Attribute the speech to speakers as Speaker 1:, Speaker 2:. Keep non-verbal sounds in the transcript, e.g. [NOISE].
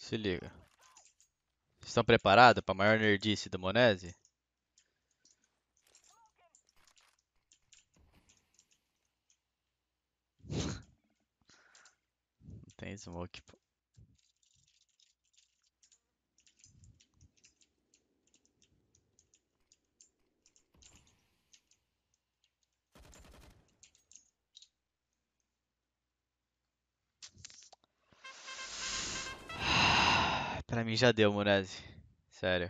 Speaker 1: Se liga. Estão preparados para a maior nerdice da Monese?
Speaker 2: [LAUGHS] Não tem smoke, pô.
Speaker 3: Pra mim já deu, Murezi. Sério.